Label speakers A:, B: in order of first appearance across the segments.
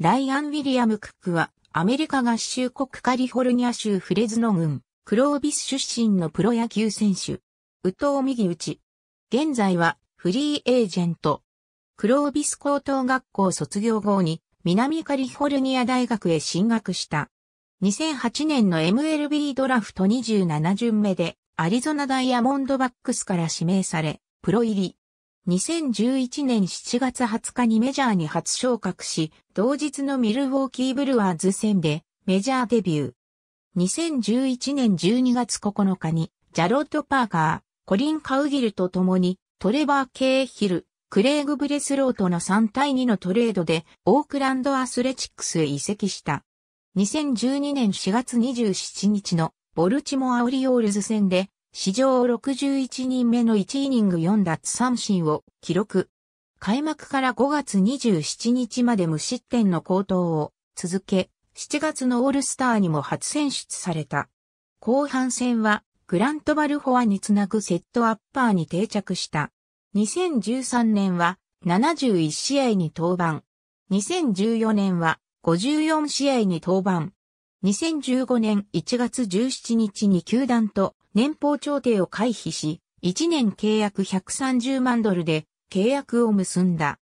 A: ライアン・ウィリアム・クックは、アメリカ合衆国カリフォルニア州フレズノ郡、クロービス出身のプロ野球選手。宇藤右打ち。現在は、フリーエージェント。クロービス高等学校卒業後に、南カリフォルニア大学へ進学した。2008年の MLB ドラフト27巡目で、アリゾナダイヤモンドバックスから指名され、プロ入り。2011年7月20日にメジャーに初昇格し、同日のミルウォーキーブルワーズ戦でメジャーデビュー。2011年12月9日に、ジャロッド・パーカー、コリン・カウギルと共に、トレバー・ケイ・ヒル、クレイグ・ブレスローとの3対2のトレードで、オークランド・アスレチックスへ移籍した。2012年4月27日のボルチモア・オリオールズ戦で、史上61人目の1イニング4奪三振を記録。開幕から5月27日まで無失点の高騰を続け、7月のオールスターにも初選出された。後半戦はグラント・バルフォアにつなぐセットアッパーに定着した。2013年は71試合に登板。2014年は54試合に登板。2015年1月17日に球団と年俸調停を回避し、1年契約130万ドルで契約を結んだ。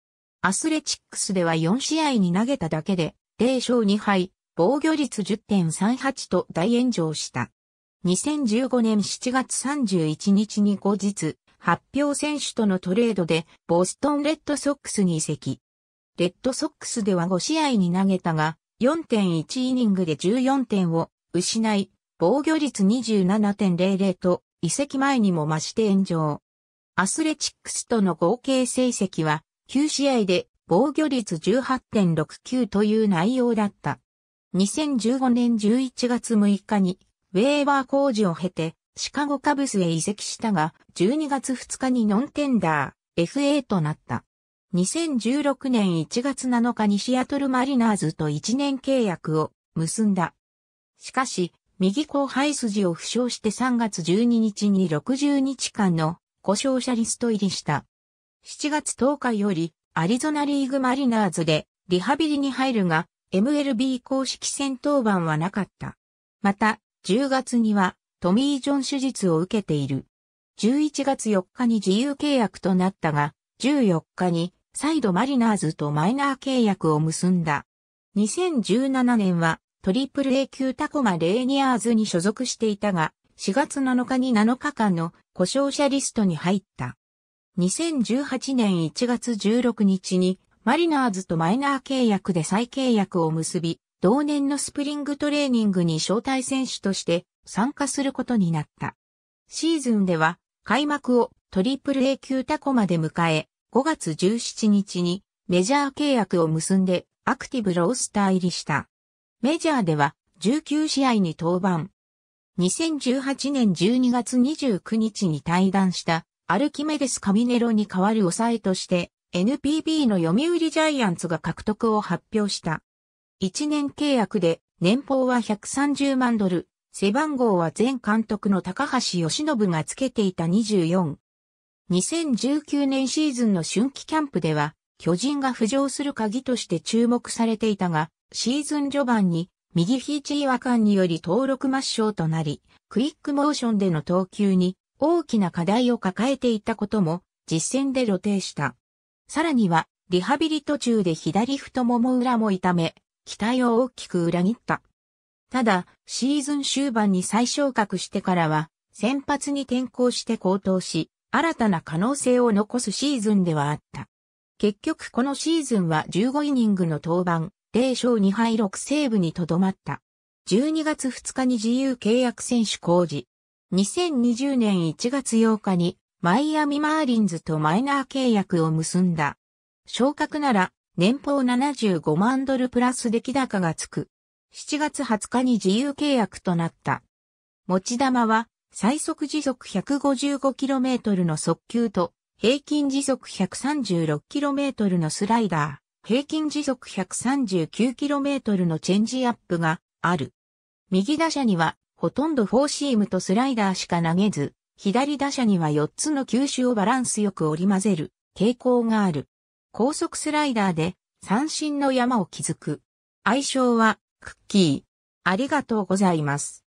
A: アスレチックスでは4試合に投げただけで、0勝2敗、防御率10.38と大炎上した。2015年7月31日に後日、発表選手とのトレードで、ボストンレッドソックスに移籍。レッドソックスでは5試合に投げたが、4.1イニングで14点を失い、防御率27.00と、移籍前にも増して炎上。アスレチックスとの合計成績は、9試合で防御率18.69という内容だった。2015年11月6日に、ウェーバー工事を経て、シカゴカブスへ移籍したが、12月2日にノンテンダー、FA となった。2016年1月7日にシアトルマリナーズと1年契約を結んだ。しかし、右後背筋を負傷して3月12日に60日間の故障者リスト入りした。7月10日よりアリゾナリーグマリナーズでリハビリに入るが MLB 公式戦登板はなかった。また、10月にはトミー・ジョン手術を受けている。11月4日に自由契約となったが、14日に再度マリナーズとマイナー契約を結んだ。2017年はトリプル A 級タコマレーニアーズに所属していたが、4月7日に7日間の故障者リストに入った。2018年1月16日にマリナーズとマイナー契約で再契約を結び、同年のスプリングトレーニングに招待選手として参加することになった。シーズンでは開幕をトリプル A 級タコまで迎え、5月17日にメジャー契約を結んでアクティブロースター入りした。メジャーでは19試合に登板。2018年12月29日に退団したアルキメデス・カミネロに代わる抑えとして NPB の読売ジャイアンツが獲得を発表した。1年契約で年俸は130万ドル、背番号は前監督の高橋由伸がつけていた24。2019年シーズンの春季キャンプでは巨人が浮上する鍵として注目されていたが、シーズン序盤に右肘違和感により登録抹消となり、クイックモーションでの投球に大きな課題を抱えていたことも実戦で露呈した。さらには、リハビリ途中で左太もも裏も痛め、期待を大きく裏切った。ただ、シーズン終盤に再昇格してからは、先発に転向して高騰し、新たな可能性を残すシーズンではあった。結局このシーズンは15イニングの登板、0勝2敗6セーブにとどまった。12月2日に自由契約選手公示。2020年1月8日にマイアミマーリンズとマイナー契約を結んだ。昇格なら年俸75万ドルプラス出来高がつく。7月20日に自由契約となった。持ち玉は最速時速 155km の速球と平均時速 136km のスライダー。平均時速 139km のチェンジアップがある。右打者にはほとんどフォーシームとスライダーしか投げず、左打者には4つの球種をバランスよく織り混ぜる傾向がある。高速スライダーで三振の山を築く。愛称はクッキー。ありがとうございます。